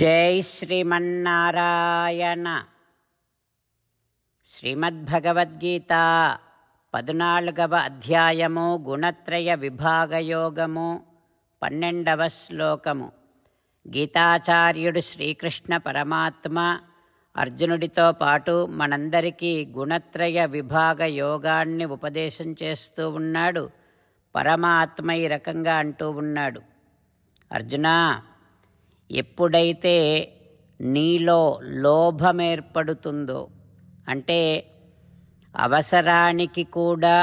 జై శ్రీమన్నారాయణ శ్రీమద్భగవద్గీత పద్నాలుగవ అధ్యాయము గుణత్రయ విభాగయోగము పన్నెండవ శ్లోకము గీతాచార్యుడు శ్రీకృష్ణ పరమాత్మ అర్జునుడితో పాటు మనందరికీ గుణత్రయ విభాగ యోగాన్ని ఉపదేశం చేస్తూ ఉన్నాడు పరమాత్మ ఈ రకంగా అంటూ ఉన్నాడు అర్జునా ఎప్పుడైతే నీలో లోభమేర్పడుతుందో అంటే అవసరానికి కూడా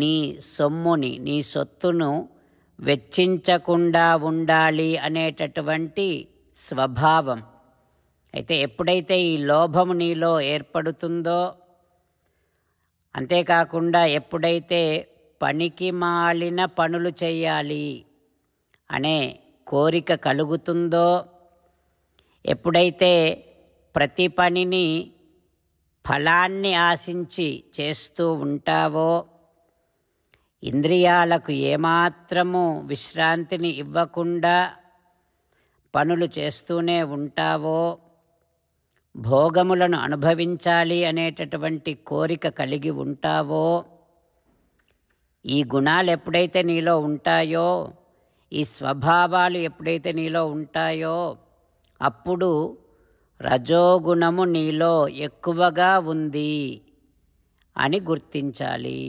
నీ సొమ్ముని నీ సొత్తును వెచ్చించకుండా ఉండాలి అనేటటువంటి స్వభావం అయితే ఎప్పుడైతే ఈ లోభము నీలో ఏర్పడుతుందో అంతేకాకుండా ఎప్పుడైతే పనికి మాలిన పనులు చేయాలి అనే కోరిక కలుగుతుందో ఎప్పుడైతే ప్రతి పనిని ఫలాన్ని ఆశించి చేస్తూ ఉంటావో ఇంద్రియాలకు ఏమాత్రము విశ్రాంతిని ఇవ్వకుండా పనులు చేస్తూనే ఉంటావో భోగములను అనుభవించాలి అనేటటువంటి కోరిక కలిగి ఉంటావో ఈ గుణాలు ఎప్పుడైతే నీలో ఉంటాయో ఈ స్వభావాలు ఎప్పుడైతే నీలో ఉంటాయో అప్పుడు రజోగుణము నీలో ఎక్కువగా ఉంది అని గుర్తించాలి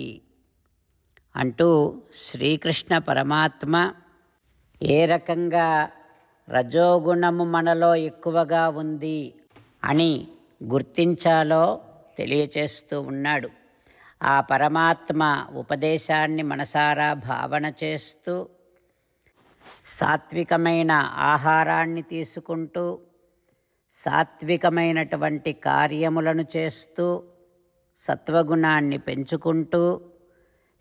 అంటూ శ్రీకృష్ణ పరమాత్మ ఏ రకంగా రజోగుణము మనలో ఎక్కువగా ఉంది అని గుర్తించాలో తెలియచేస్తూ ఉన్నాడు ఆ పరమాత్మ ఉపదేశాన్ని మనసారా భావన చేస్తూ సాత్వికమైన ఆహారాన్ని తీసుకుంటూ సాత్వికమైనటువంటి కార్యములను చేస్తూ సత్వగుణాన్ని పెంచుకుంటూ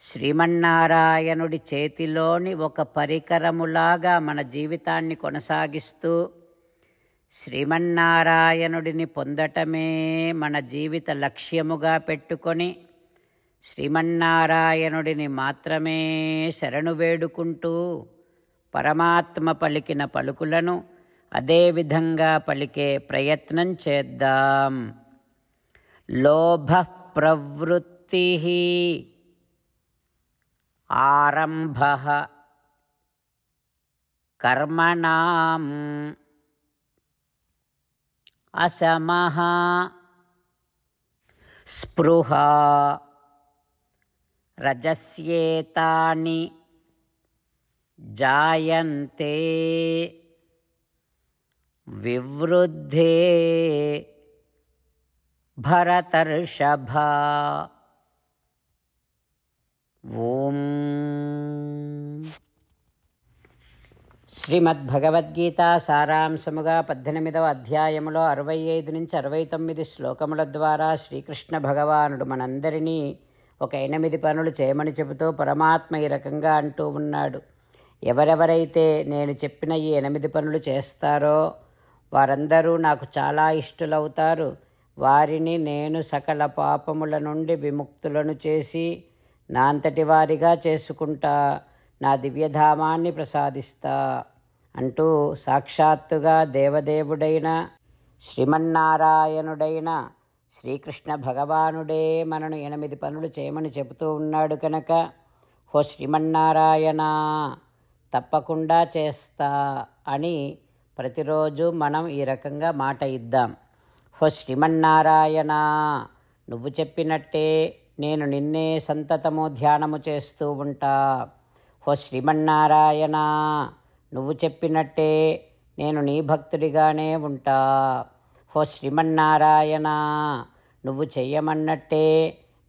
శ్రీమన్నారాయణుడి చేతిలోని ఒక పరికరములాగా మన జీవితాన్ని కొనసాగిస్తూ శ్రీమన్నారాయణుడిని పొందటమే మన జీవిత లక్ష్యముగా పెట్టుకొని శ్రీమన్నారాయణుడిని మాత్రమే శరణు వేడుకుంటూ పరమాత్మ పలికిన పలుకులను అదేవిధంగా పలికే ప్రయత్నం చేద్దాం లోభ ప్రవృత్తి ఆరంభ కర్మణం అసమ స్పృహ రజస్యేతాని జాయంతే వివృద్ధే భరతర్షభ ఓం శ్రీమద్భగవద్గీత సారాంశముగా పద్దెనిమిదవ అధ్యాయములో అరవై ఐదు నుంచి అరవై తొమ్మిది శ్లోకముల ద్వారా శ్రీకృష్ణ భగవానుడు మనందరినీ ఒక ఎనిమిది పనులు చేయమని చెబుతూ పరమాత్మ ఈ రకంగా అంటూ ఉన్నాడు ఎవరెవరైతే నేను చెప్పిన ఈ ఎనిమిది పనులు చేస్తారో వారందరూ నాకు చాలా ఇష్టలవుతారు వారిని నేను సకల పాపముల నుండి విముక్తులను చేసి నా అంతటి వారిగా చేసుకుంటా నా దివ్యధామాన్ని ప్రసాదిస్తా అంటూ సాక్షాత్తుగా దేవదేవుడైన శ్రీమన్నారాయణుడైన శ్రీకృష్ణ భగవానుడే మనను ఎనిమిది పనులు చేయమని చెబుతూ ఉన్నాడు కనుక హో శ్రీమన్నారాయణ తప్పకుండా చేస్తా అని ప్రతిరోజు మనం ఈ రకంగా మాట ఇద్దాం హో శ్రీమన్నారాయణ నువ్వు చెప్పినట్టే నేను నిన్నే సంతతము ధ్యానము చేస్తూ ఉంటా హో శ్రీమన్నారాయణ నువ్వు చెప్పినట్టే నేను నీ భక్తుడిగానే ఉంటా హో శ్రీమన్నారాయణ నువ్వు చెయ్యమన్నట్టే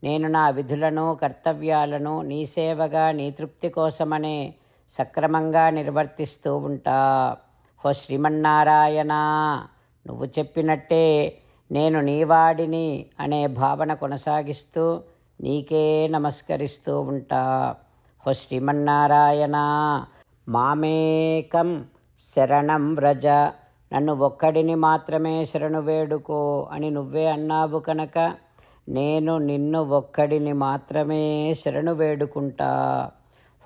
నేను నా విధులను కర్తవ్యాలను నీ సేవగా నీ తృప్తి కోసమనే సక్రమంగా నిర్వర్తిస్తూ ఉంటా హో శ్రీమన్నారాయణ నువ్వు చెప్పినట్టే నేను నీవాడిని అనే భావన కొనసాగిస్తూ నీకే నమస్కరిస్తూ ఉంటా హో శ్రీమన్నారాయణ మామేకం శరణం వ్రజ నన్ను ఒక్కడిని మాత్రమే శరణు వేడుకో అని నువ్వే అన్నావు కనుక నేను నిన్ను ఒక్కడిని మాత్రమే శరణు వేడుకుంటా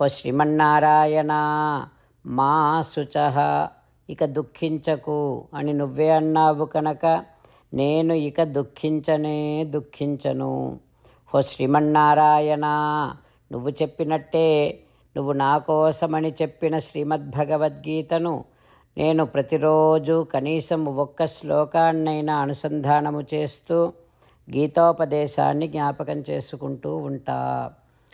ఓ శ్రీమన్నారాయణ మా శుచ ఇక దుఃఖించకు అని నువ్వే అన్నావు కనుక నేను ఇక దుఃఖించనే దుఃఖించను ఓ శ్రీమన్నారాయణ నువ్వు చెప్పినట్టే నువ్వు నా కోసమని చెప్పిన శ్రీమద్భగవద్గీతను నేను ప్రతిరోజు కనీసం ఒక్క శ్లోకాన్నైనా అనుసంధానము చేస్తూ గీతోపదేశాన్ని జ్ఞాపకం చేసుకుంటూ ఉంటా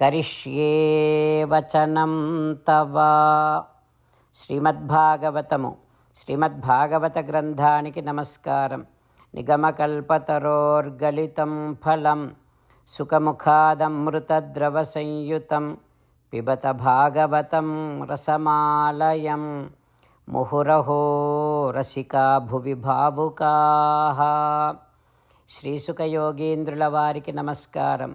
కరిష్యే వచనం తవ శ్రీమద్భాగవతము శ్రీమద్భాగవత గ్రంథానికి నమస్కారం నిగమకల్పతరోర్గలితం ఫలం సుఖముఖాదమృతద్రవ సంయుతం పిబత భాగవతం రసమాలయం ముహురహో రసికా భువి భావుకా శ్రీసుఖయోగీంద్రుల వారికి నమస్కారం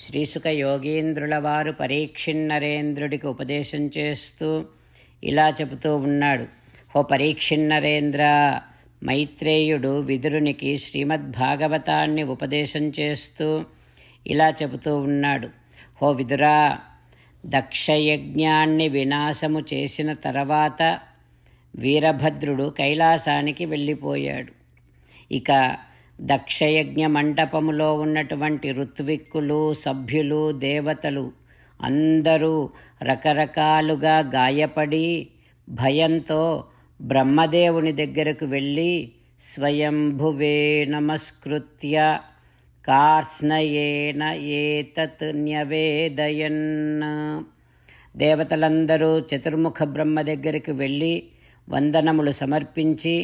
శ్రీసుఖ యోగీంద్రుల వారు పరీక్షిన్నరేంద్రుడికి ఉపదేశం చేస్తూ ఇలా చెబుతూ ఉన్నాడు హో పరీక్షిన్నరేంద్ర మైత్రేయుడు విదురునికి శ్రీమద్భాగవతాన్ని ఉపదేశం చేస్తూ ఇలా చెబుతూ ఉన్నాడు హో విదురా దక్షయజ్ఞాన్ని వినాశము చేసిన తర్వాత వీరభద్రుడు కైలాసానికి వెళ్ళిపోయాడు ఇక దక్షయజ్ఞ మండపములో ఉన్నటువంటి ఋత్విక్కులు సభ్యులు దేవతలు అందరూ రకరకాలుగా గాయపడి భయంతో బ్రహ్మదేవుని దగ్గరకు వెళ్ళి స్వయంభువే నమస్కృత్య కార్స్నయేన ఏతత్ న్యవేదయన్ దేవతలందరూ చతుర్ముఖ బ్రహ్మ దగ్గరికి వెళ్ళి వందనములు సమర్పించి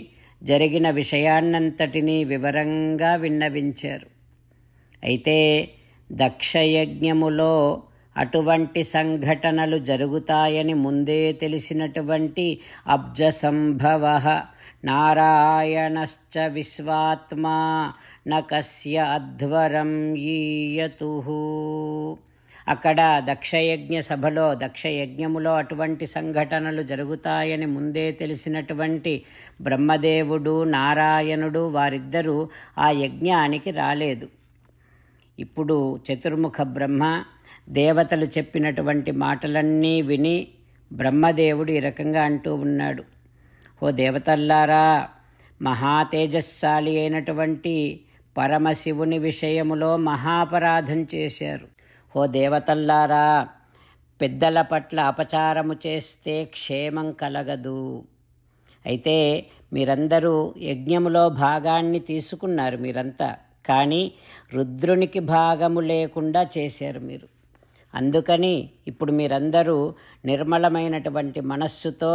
జరిగిన విషయాన్నంతటినీ వివరంగా విన్నవించారు అయితే దక్షయజ్ఞములో అటువంటి సంఘటనలు జరుగుతాయని ముందే తెలిసినటువంటి అబ్జ సంభవ నారాయణశ్చ విశ్వాత్మా నకస్య అధ్వరం ఈయతు అక్కడ దక్షయజ్ఞ సభలో దక్షయజ్ఞములో అటువంటి సంఘటనలు జరుగుతాయని ముందే తెలిసినటువంటి బ్రహ్మదేవుడు నారాయణుడు వారిద్దరూ ఆ యజ్ఞానికి రాలేదు ఇప్పుడు చతుర్ముఖ బ్రహ్మ దేవతలు చెప్పినటువంటి మాటలన్నీ విని బ్రహ్మదేవుడు ఈ రకంగా అంటూ ఉన్నాడు ఓ దేవతల్లారా మహాతేజస్శాలి అయినటువంటి పరమశివుని విషయములో మహాపరాధం చేశారు ఓ దేవతల్లారా పెద్దల పట్ల అపచారము చేస్తే క్షేమం కలగదు అయితే మీరందరూ యజ్ఞములో భాగాన్ని తీసుకున్నారు మీరంతా కానీ రుద్రునికి భాగము లేకుండా చేశారు మీరు అందుకని ఇప్పుడు మీరందరూ నిర్మలమైనటువంటి మనస్సుతో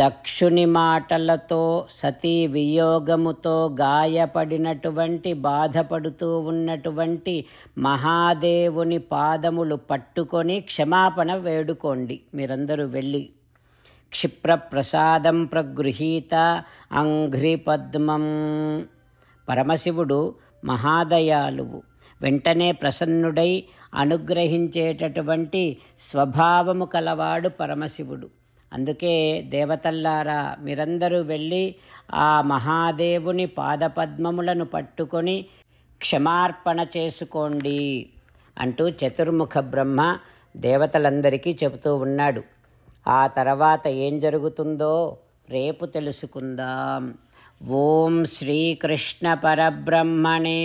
దక్షుని మాటలతో సతీ వియోగముతో గాయపడినటువంటి బాధపడుతూ ఉన్నటువంటి మహాదేవుని పాదములు పట్టుకొని క్షమాపణ వేడుకోండి మీరందరూ వెళ్ళి క్షిప్రప్రసాదం ప్రగృహీత అంఘ్రిపద్మం పరమశివుడు మహాదయాలువు వెంటనే ప్రసన్నుడై అనుగ్రహించేటటువంటి స్వభావము కలవాడు పరమశివుడు అందుకే దేవతల్లారా మీరందరూ వెళ్ళి ఆ మహాదేవుని పాదపద్మములను పట్టుకొని క్షమార్పణ చేసుకోండి అంటూ చతుర్ముఖ బ్రహ్మ దేవతలందరికీ చెబుతూ ఉన్నాడు ఆ తర్వాత ఏం జరుగుతుందో రేపు తెలుసుకుందాం ఓం శ్రీకృష్ణ పరబ్రహ్మణే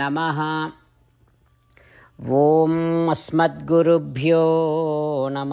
నమ ఓం అస్మద్గురుభ్యో నమ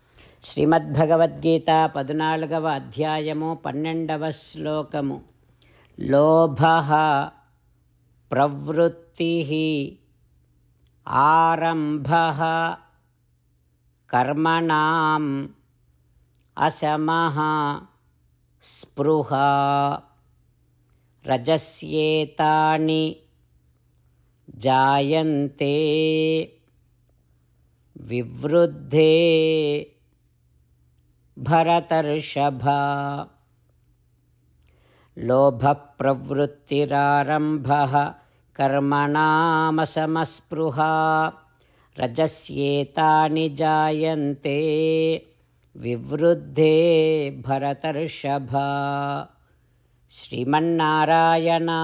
శ్రీమద్భగవద్గీత పద్నాలుగవ అధ్యాయము పన్నెండవ శ్లోకము లోభ ప్రవృత్తి ఆరంభ కర్మణం అసమ స్పృహ రజస్యేతాని జాయంతే వివృద్ధే भरतर्षभा लोभप्रवृत्तिरारम्भः कर्मणामसमस्पृहा रजस्येतानि जायन्ते विवृद्धे भरतर्षभा श्रीमन्नारायणा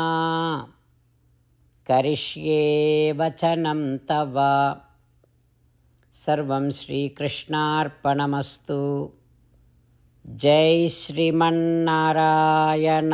करिष्ये वचनं तव सर्वं श्रीकृष्णार्पणमस्तु जय श्रीमन्नारायण